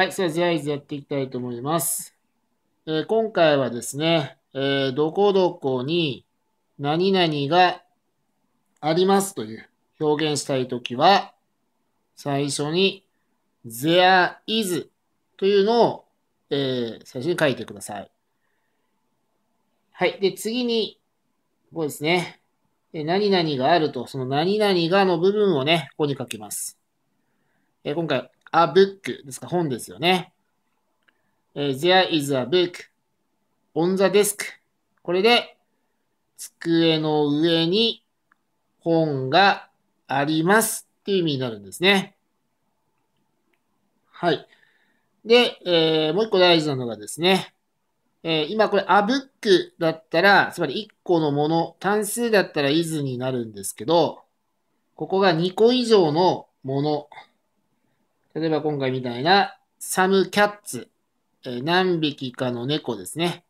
はい、それでは ZI ズやっていきたいと思います。えー、今回はですね、えー、どこどこに何々がありますという表現したいときは、最初に there is というのを、えー、最初に書いてください。はい。で、次に、ここですね。何々があると、その何々がの部分をね、ここに書きます。え今回、a book ですか、本ですよね。えー、there is a book on the desk これで机の上に本がありますっていう意味になるんですね。はい。で、えー、もう一個大事なのがですね、えー、今これ、a book だったら、つまり1個のもの、単数だったら is になるんですけど、ここが2個以上のもの例えば今回みたいな、サムキャッツ、えー、何匹かの猫ですね。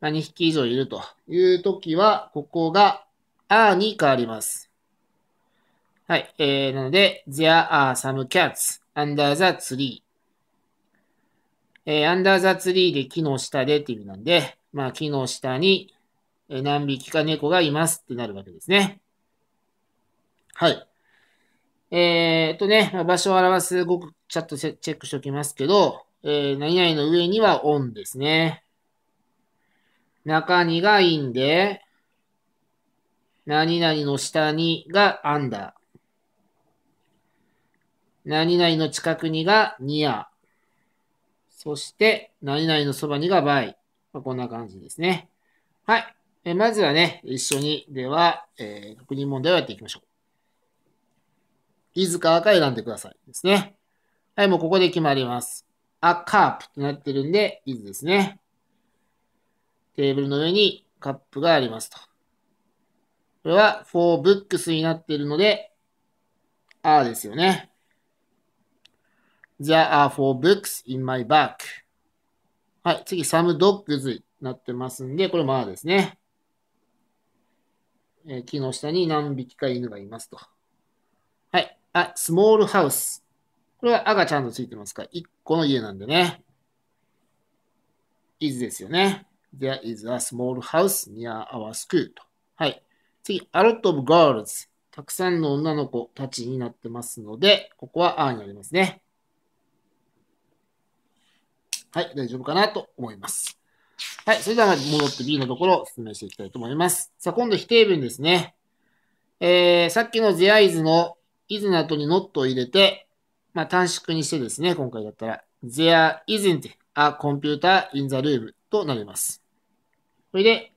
まあ、2匹以上いるという時は、ここがあーに変わります。はい。えー、なので、there are some cats under the tree. えー、under the tree で木の下でっていう意味なんで、まあ、木の下に何匹か猫がいますってなるわけですね。はい。えー、っとね、場所を表すごくチャットチェックしておきますけど、えー、何々の上にはオンですね。中にがインで、何々の下にがアンダー。何々の近くにがニア。そして、何々のそばにがバイ。まあ、こんな感じですね。はい。えまずはね、一緒に、では、えー、確認問題をやっていきましょう。is か赤選んでくださいですね。はい、もうここで決まります。あ、カープってなってるんで、is ですね。テーブルの上にカップがありますと。これは for books になってるので、あですよね。There are four books in my b a c k はい、次、some dogs になってますんで、これもあですね。えー、木の下に何匹か犬がいますと。あ、スモールハウス。これは、あがちゃんとついてますから、1個の家なんでね。is ですよね。There is a small house near our school. はい。次、a lot of girls。たくさんの女の子たちになってますので、ここは a になりますね。はい、大丈夫かなと思います。はい、それでは戻って B のところを説明していきたいと思います。さあ、今度否定文ですね。えー、さっきの The e i s の is の後に not を入れて、まあ、短縮にしてですね、今回だったら、there isn't a computer in the room となります。これで、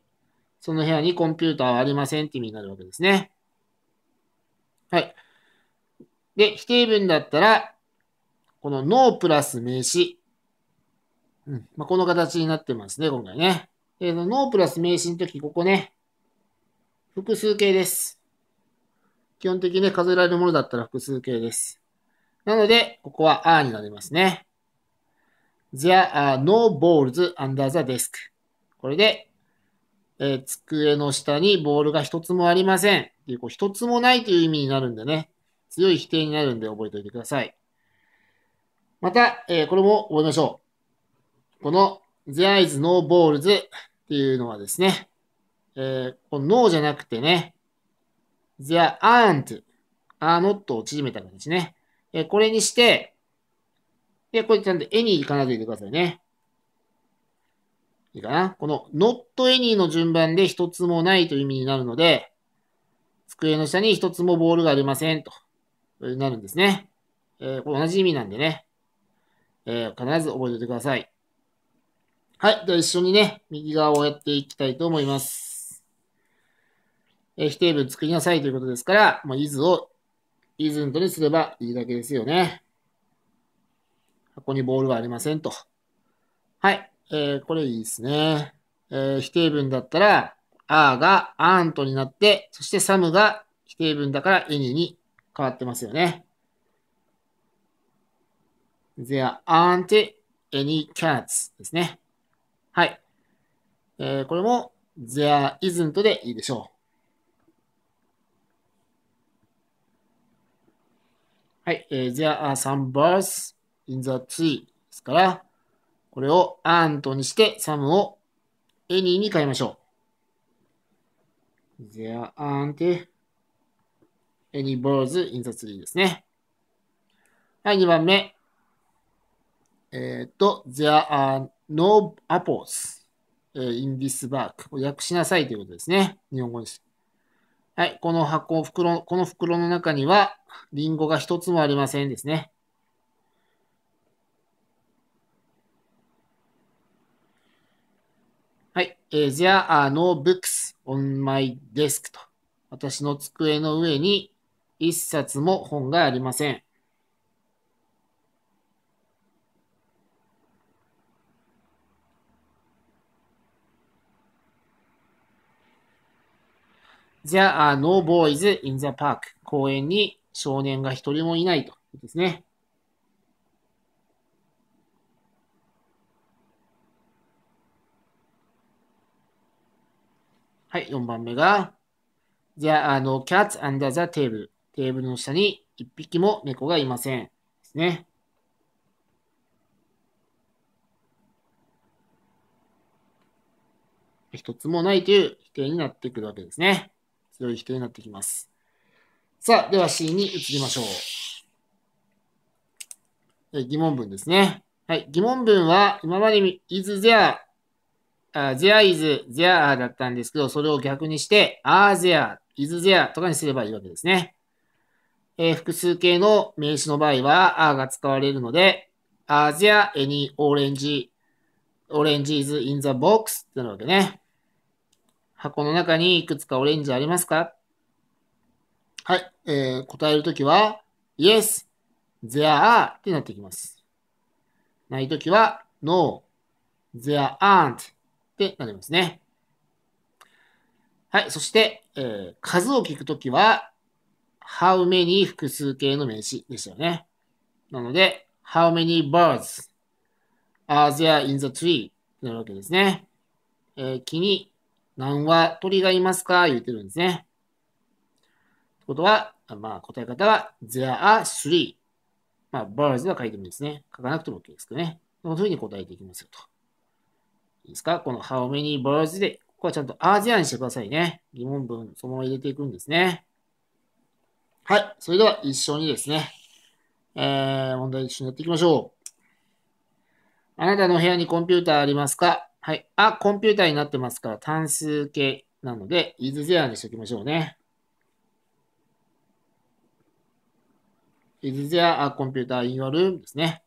その部屋にコンピューターはありませんって意味になるわけですね。はい。で、否定文だったら、この no プラス名詞。うんまあ、この形になってますね、今回ね。えー、の no プラス名詞の時、ここね、複数形です。基本的に数えられるものだったら複数形です。なので、ここは R になりますね。There are no balls under the desk. これで、えー、机の下にボールが一つもありません。こう一つもないという意味になるんでね。強い否定になるんで覚えておいてください。また、えー、これも覚えましょう。この There is no balls っていうのはですね、えー、この No じゃなくてね、the aren't, are not を縮めたすね。えこれにして、で、これちゃんと any 必ず入れてくださいね。いいかなこの not any の順番で一つもないという意味になるので、机の下に一つもボールがありませんと。なるんですね。えー、これ同じ意味なんでね。えー、必ず覚えておいてください。はい。では一緒にね、右側をやっていきたいと思います。え否定文作りなさいということですから、もう is を isn't にすればいいだけですよね。箱にボールはありませんと。はい。えー、これいいですね。えー、否定文だったら、あーがアントになって、そしてサムが否定文だから any に変わってますよね。There aren't any cats ですね。はい。えー、これも There isn't でいいでしょう。はい、えー、there are some birds in the tree ですから、これを a r e n t にして some を any に変えましょう。there aren't any birds in the tree ですね。はい、2番目。えっ、ー、と、there are no apples in this bark を訳しなさいということですね。日本語にして。はい、この箱、袋、この袋の中には、リンゴが一つもありませんですね。はい、えー、there are no books on my desk と。私の机の上に一冊も本がありません。There are no boys in the park. 公園に少年が一人もいないと。ですね。はい、4番目が、There are no cats under the table. テーブルの下に1匹も猫がいません。ですね。1つもないという否定になってくるわけですね。強い人になってきます。さあ、では C に移りましょう。え疑問文ですね。はい、疑問文は今までに is there, there is, there だったんですけど、それを逆にして are there, is there とかにすればいいわけですね。えー、複数形の名詞の場合は are が使われるので、are there any orange, oranges in the box ってなるわけね。箱の中にいくつかオレンジありますかはい、えー、答えるときは、Yes, there are ってなってきます。ないときは、No, there aren't ってなりますね。はい、そして、えー、数を聞くときは、How many 複数形の名詞でしたよね。なので、How many birds are there in the tree? てなるわけですね。えー、木に何羽鳥がいますか言ってるんですね。ってことは、まあ、答え方は there are three。まあ、birds は書いてもいいですね。書かなくても OK ですけどね。このふうに答えていきますよと。いいですかこの how many birds で、ここはちゃんと are t r e にしてくださいね。疑問文そのまま入れていくんですね。はい。それでは一緒にですね、えー、問題一緒にやっていきましょう。あなたの部屋にコンピューターありますかはい。あ、コンピューターになってますから単数形なので、is there にしておきましょうね。is there a computer in your room? ですね。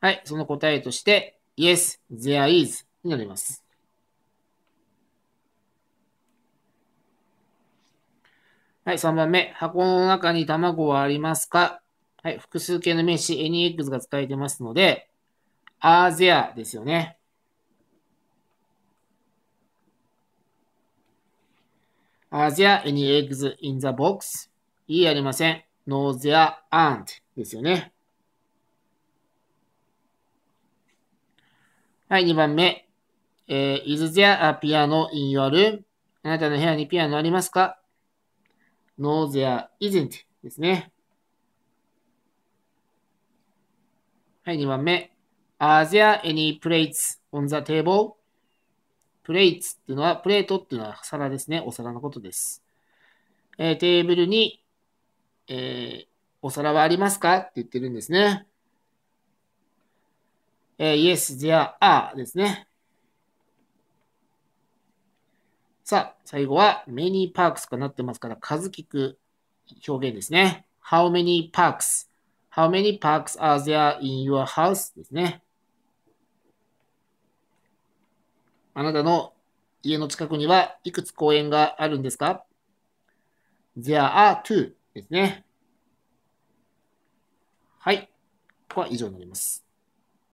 はい。その答えとして、yes, there is になります。はい、3番目。箱の中に卵はありますかはい、複数形の名詞 NX が使えてますので、are there ですよね。Are there any eggs in the box? いいありません。No, there aren't ですよね。はい、2番目。えー、is there a piano in your room? あなたの部屋にピアノありますか ?No, there isn't ですね。はい、2番目。Are there any plates on the table? プレイツっていうのは、プレートっていうのは皿ですね。お皿のことです。えー、テーブルに、えー、お皿はありますかって言ってるんですね。えー、yes, there are ですね。さあ、最後は many parks なってますから、数聞く表現ですね。How many parks? How many parks are there in your house? ですね。あなたの家の近くにはいくつ公園があるんですか ?There are two ですね。はい。ここは以上になります。